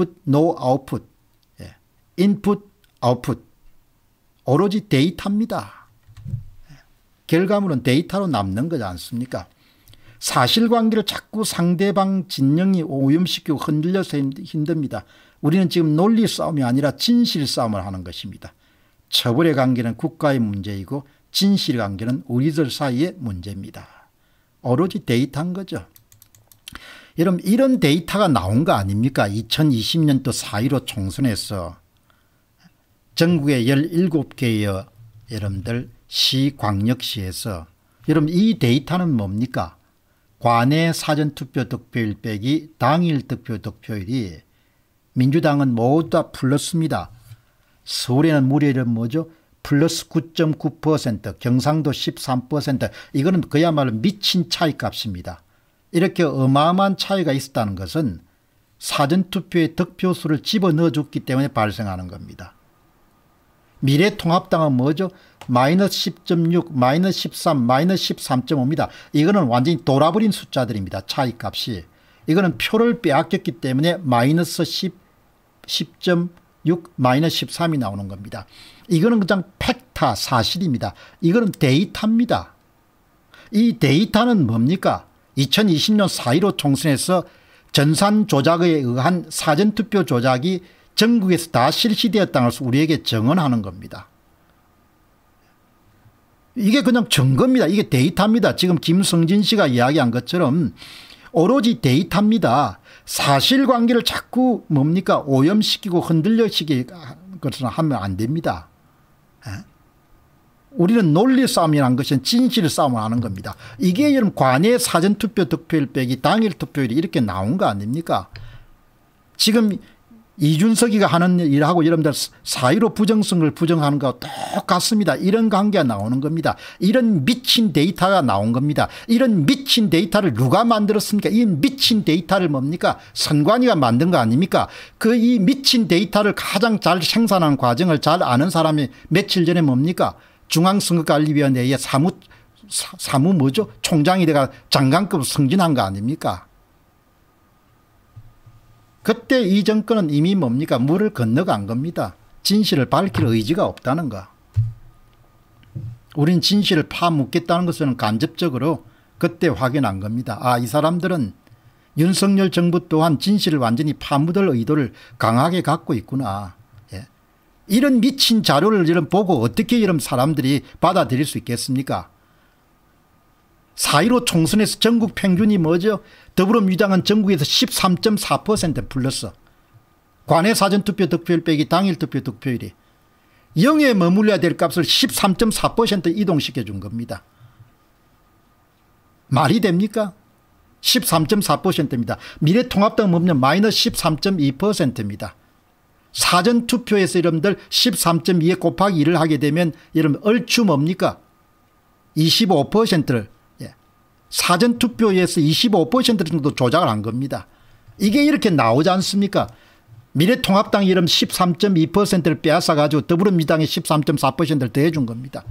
input, no output. 예. input, output. 오로지 데이터입니다. 예. 결과물은 데이터로 남는 거지 않습니까? 사실관계를 자꾸 상대방 진영이 오염시키고 흔들려서 힘듭니다. 우리는 지금 논리 싸움이 아니라 진실 싸움을 하는 것입니다. 처벌의 관계는 국가의 문제이고 진실 관계는 우리들 사이의 문제입니다. 오로지 데이터인 거죠. 여러분 이런 데이터가 나온 거 아닙니까 2020년도 4.15 총선에서 전국의 17개의 여러분들 시광역시에서 여러분 이 데이터는 뭡니까 관내 사전투표 득표일 빼기 당일 득표 득표율이 민주당은 모두 다 플러스입니다. 서울에는 무려 뭐죠? 플러스 9.9% 경상도 13% 이거는 그야말로 미친 차이값입니다. 이렇게 어마어마한 차이가 있었다는 것은 사전투표의 득표수를 집어넣어줬기 때문에 발생하는 겁니다. 미래통합당은 뭐죠? 마이너스 10.6, 마이너스 13, 마이너스 13.5입니다. 이거는 완전히 돌아버린 숫자들입니다. 차이값이. 이거는 표를 빼앗겼기 때문에 마이너스 10, 10.6, 마이너스 13이 나오는 겁니다. 이거는 그냥 팩타, 사실입니다. 이거는 데이터입니다. 이 데이터는 뭡니까? 2020년 4.15 총선에서 전산 조작에 의한 사전투표 조작이 전국에서 다 실시되었다는 것을 우리에게 증언하는 겁니다. 이게 그냥 증거입니다. 이게 데이터입니다. 지금 김성진 씨가 이야기한 것처럼 오로지 데이터입니다. 사실관계를 자꾸 뭡니까 오염시키고 흔들려시기 것은 하면 안 됩니다. 우리는 논리 싸움이란 것은 진실 싸움을 하는 겁니다. 이게 여러분 관외 사전투표 득표율 빼기 당일 투표율이 이렇게 나온 거 아닙니까? 지금 이준석이가 하는 일하고 여러분들 사유로 부정성을 부정하는 거 똑같습니다. 이런 관계가 나오는 겁니다. 이런 미친 데이터가 나온 겁니다. 이런 미친 데이터를 누가 만들었습니까? 이 미친 데이터를 뭡니까? 선관위가 만든 거 아닙니까? 그 이 미친 데이터를 가장 잘 생산하는 과정을 잘 아는 사람이 며칠 전에 뭡니까? 중앙선거관리위원회의 사무 사무 뭐죠? 총장이 내가 장관급 승진한 거 아닙니까? 그때 이 정권은 이미 뭡니까? 물을 건너간 겁니다. 진실을 밝힐 의지가 없다는 거. 우린 진실을 파묻겠다는 것은 간접적으로 그때 확인한 겁니다. 아, 이 사람들은 윤석열 정부 또한 진실을 완전히 파묻을 의도를 강하게 갖고 있구나. 이런 미친 자료를 이런 보고 어떻게 이런 사람들이 받아들일 수 있겠습니까? 4.15 총선에서 전국 평균이 뭐죠? 더불어민주당은 전국에서 13.4% 플러스 관외 사전투표 득표율 빼기 당일 투표 득표율이 0에 머물러야 될 값을 13.4% 이동시켜 준 겁니다. 말이 됩니까? 13.4%입니다. 미래통합당 보면 마이너스 13.2%입니다. 사전투표에서 여러분들 13.2에 곱하기 1을 하게 되면 여러분 얼추 뭡니까? 25%를 예. 사전투표에서 25% 정도 조작을 한 겁니다. 이게 이렇게 나오지 않습니까? 미래통합당 이름 13.2%를 빼앗아가지고 더불어민주당이 13.4%를 더해준 겁니다.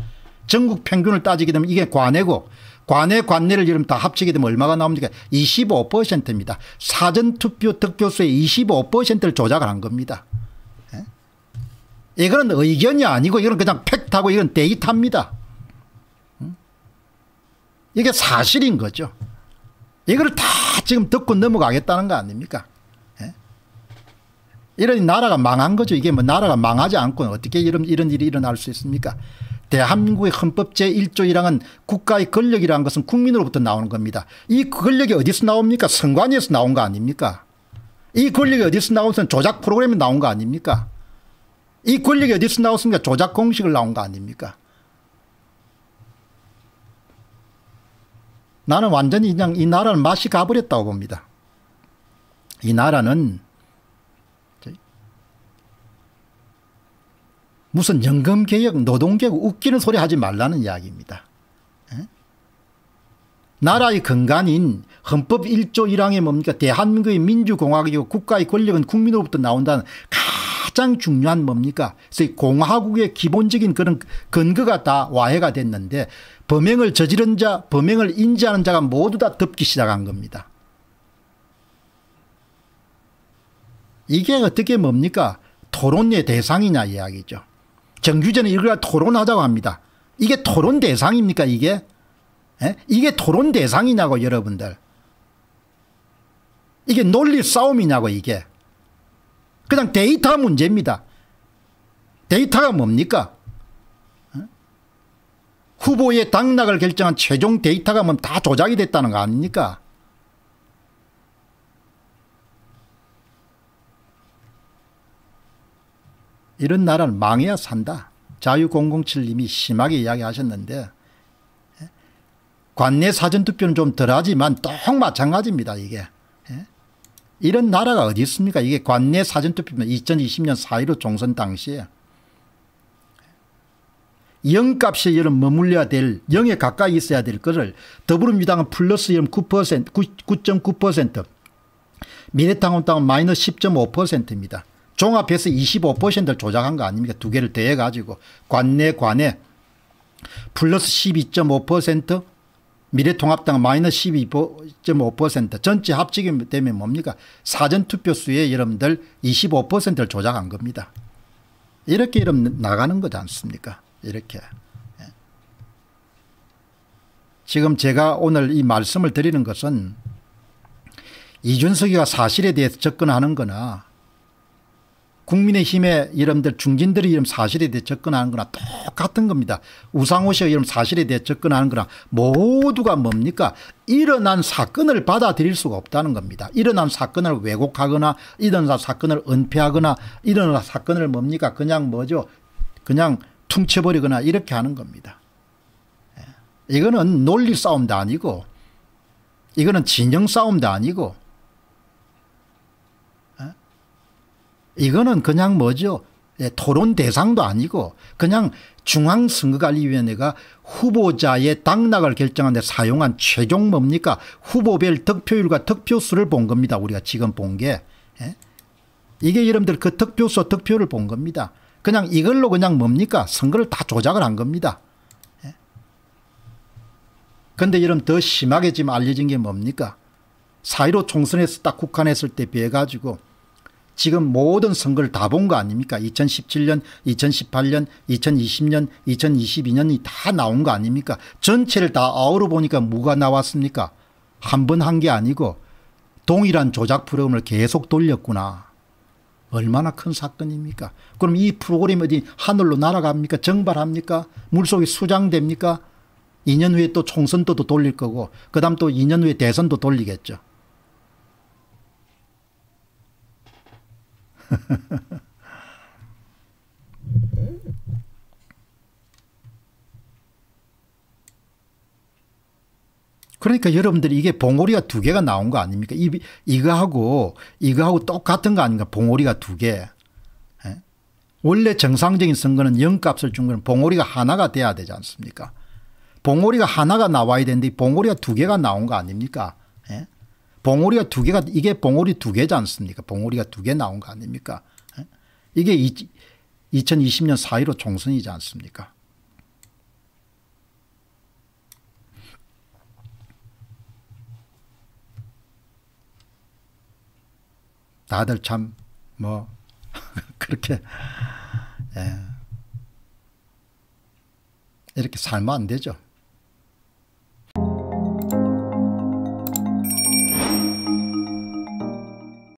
전국 평균을 따지게 되면 이게 관해고 관해 관내를 이름 다 합치게 되면 얼마가 나옵니까? 25%입니다. 사전투표 득표수의 25%를 조작을 한 겁니다. 이거는 의견이 아니고 이건 그냥 팩트하고 이건 데이터입니다. 이게 사실인 거죠. 이걸 다 지금 듣고 넘어가겠다는 거 아닙니까? 예? 이런 나라가 망한 거죠. 이게 뭐 나라가 망하지 않고 어떻게 이런, 이런 일이 일어날 수 있습니까? 대한민국의 헌법 제1조이랑 국가의 권력이라는 것은 국민으로부터 나오는 겁니다. 이 권력이 어디서 나옵니까? 선관위에서 나온 거 아닙니까? 이 권력이 어디서 나온 것 조작 프로그램에 나온 거 아닙니까? 이 권력이 어디서 나왔습니까? 조작 공식을 나온 거 아닙니까? 나는 완전히 그냥 이 나라를 맛이 가버렸다고 봅니다. 이 나라는 무슨 연금개혁, 노동개혁 웃기는 소리 하지 말라는 이야기입니다. 예? 나라의 근간인 헌법 1조 1항에 뭡니까? 대한민국의 민주공화국이고 국가의 권력은 국민으로부터 나온다는 가장 중요한 뭡니까? 그래서 공화국의 기본적인 그런 근거가 다 와해가 됐는데 범행을 저지른 자, 범행을 인지하는 자가 모두 다 덮기 시작한 겁니다. 이게 어떻게 뭡니까? 토론의 대상이냐 이야기죠. 정규제는 이걸 토론하자고 합니다. 이게 토론 대상입니까 이게? 에? 이게 토론 대상이냐고 여러분들. 이게 논리 싸움이냐고 이게. 그냥 데이터 문제입니다. 데이터가 뭡니까? 어? 후보의 당락을 결정한 최종 데이터가 뭐다 조작이 됐다는 거 아닙니까? 이런 나라는 망해야 산다. 자유007님이 심하게 이야기하셨는데 어? 관내 사전투표는 좀 덜하지만 똑 마찬가지입니다. 이게. 이런 나라가 어디 있습니까? 이게 관내 사전투표입니다. 2020년 4.15 총선 당시에. 영값이 여름 머물려야 될 0에 가까이 있어야 될 것을 더불어민주당은 플러스 9% 9.9% 미래통합당은 마이너스 10.5%입니다. 종합해서 25%를 조작한 거 아닙니까? 두 개를 대해 가지고 관내 관에 플러스 12.5% 미래통합당 마이너스 12.5% 전체 합치기 때문에 뭡니까 사전투표수에 여러분들 25%를 조작한 겁니다. 이렇게 이름 나가는 거지 않습니까 이렇게 예. 지금 제가 오늘 이 말씀을 드리는 것은 이준석이가 사실에 대해서 접근하는 거나 국민의힘의 이름들 중진들의 이름 사실에 대해 접근하는 거나 똑같은 겁니다. 우상호 씨의 이름 사실에 대해 접근하는 거나 모두가 뭡니까 일어난 사건을 받아들일 수가 없다는 겁니다. 일어난 사건을 왜곡하거나 일어난 사건을 은폐하거나 일어난 사건을 뭡니까 그냥 뭐죠 그냥 퉁쳐버리거나 이렇게 하는 겁니다. 예. 이거는 논리 싸움도 아니고 이거는 진영 싸움도 아니고 이거는 그냥 뭐죠? 예, 토론 대상도 아니고 그냥 중앙선거관리위원회가 후보자의 당락을 결정하는데 사용한 최종 뭡니까 후보별 득표율과 득표수를 본 겁니다. 우리가 지금 본 게. 예? 이게 여러분들 그 득표수와 득표를 본 겁니다. 그냥 이걸로 그냥 뭡니까 선거를 다 조작을 한 겁니다. 예? 근데 여러분 더 심하게 지금 알려진 게 뭡니까 4.15 총선에서 딱 국한했을 때 비해 가지고 지금 모든 선거를 다 본 거 아닙니까? 2017년, 2018년, 2020년, 2022년이 다 나온 거 아닙니까? 전체를 다 아우러 보니까 뭐가 나왔습니까? 한 번 한 게 아니고 동일한 조작 프로그램을 계속 돌렸구나. 얼마나 큰 사건입니까? 그럼 이프로그램 어디 하늘로 날아갑니까? 정발합니까? 물속에 수장됩니까? 2년 후에 또 총선도 돌릴 거고 그 다음 또 2년 후에 대선도 돌리겠죠. 그러니까 여러분들이 이게 봉오리가 두 개가 나온 거 아닙니까? 이, 이거하고 이거하고 똑같은 거 아닌가? 봉오리가 두 개. 예? 원래 정상적인 선거는 0값을준 거는 봉오리가 하나가 돼야 되지 않습니까? 봉오리가 하나가 나와야 되는데 봉오리가 두 개가 나온 거 아닙니까? 예? 봉오리가 두 개가 이게 봉오리 두 개지 않습니까? 봉오리가 두 개 나온 거 아닙니까? 예? 이게 2020년 4.15 총선이지 않습니까? 다들 참 뭐 그렇게 예. 이렇게 살면 안 되죠.